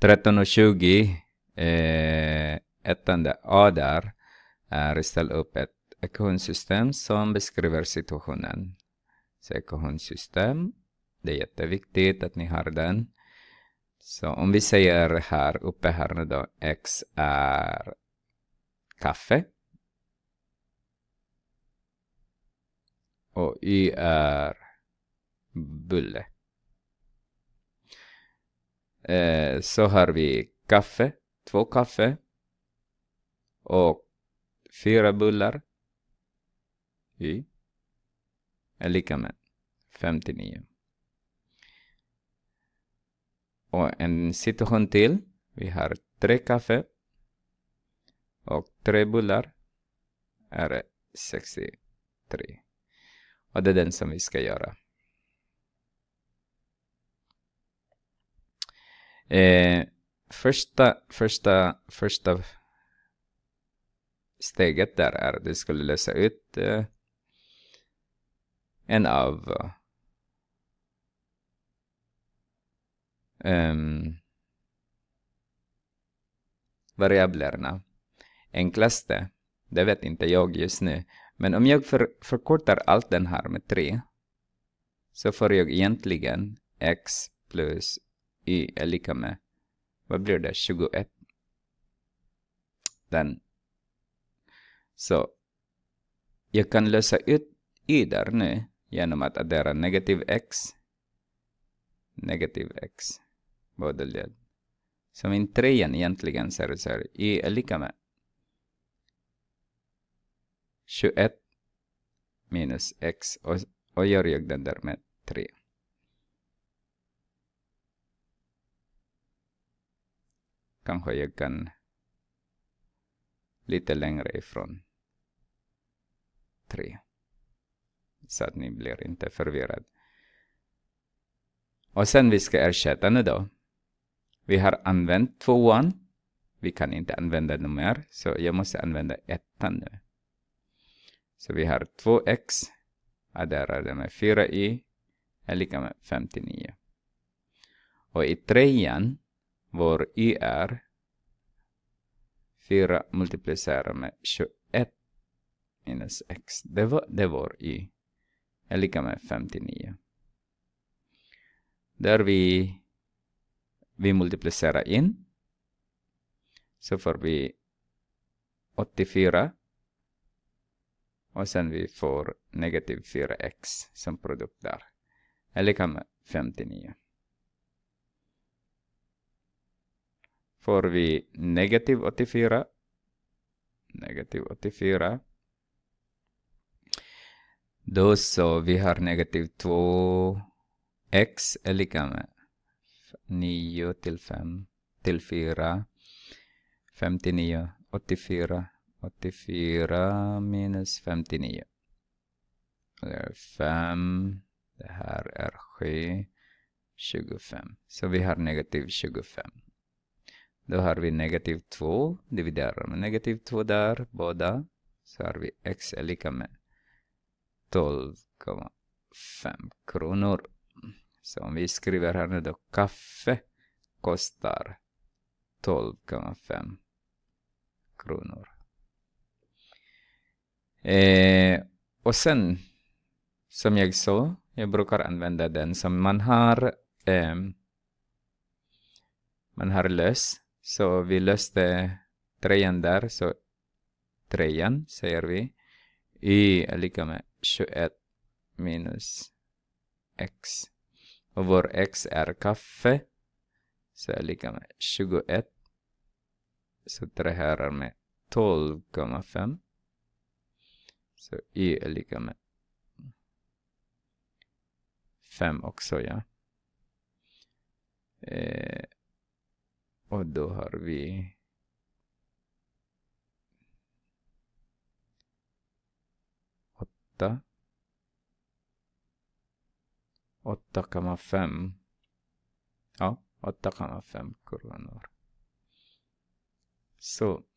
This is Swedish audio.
13.20, eh, ettande A där, är ställ upp ett ekvationssystem som beskriver situationen. Så ekvationssystem, det är jätteviktigt att ni har den. Så om vi säger här uppe här nu då, X är kaffe. Och Y är bulle. Eh, så har vi kaffe, två kaffe och fyra bullar. Y är lika med 59. Och en situation till. Vi har tre kaffe och tre bullar är 63. Och det är den som vi ska göra. Eh, första, första, första steget där är att du skulle lösa ut eh, en av um, variablerna. Enklaste, det vet inte jag just nu. Men om jag för, förkortar allt den här med 3 så får jag egentligen x plus y är lika med, vad blir det, 21? Den. Så jag kan lösa ut y där nu genom att addera negativ x, negativ x, båda led. Så min trean egentligen ser ut så här, y är lika med 21 minus x och, och gör jag den där med 3. Kanske jag kan lite längre ifrån tre. Så att ni blir inte förvirrade. Och sen vi ska ersätta nu då. Vi har använt tvåan. Vi kan inte använda den mer, så jag måste använda ettan nu. Så vi har 2x, adderar det med 4 y är lika med 59. Och i trean vår y är 4 multiplicerat med 21 minus x. Det var, det var i. Är lika med 59. Där vi, vi multiplicerar in. Så får vi 84. Och sen vi får negativ 4x som produkt där. Är lika med 59. får vi negativ 84. Negativ 84. Då så, vi har negativ 2x är lika med 9 till 5 till 4. 59, 84. 84 minus 59. Det 5. Det här är 7. 25. Så vi har negativ 25. Då har vi negativ 2, dividerar med negativ 2 där, båda. Så har vi x är lika med 12,5 kronor. Så om vi skriver här nu då, kaffe kostar 12,5 kronor. Eh, och sen, som jag sa, jag brukar använda den som man har, eh, man har löst så vi löste trean där, så trean säger vi. Y är lika med 21 minus x. Och vår x är kaffe. Så är lika med 21. Så det här är med 12,5. Så y är lika med 5 också, ja. Eh, och då har vi åtta. 8,5 ja, 8,5 kronor. Så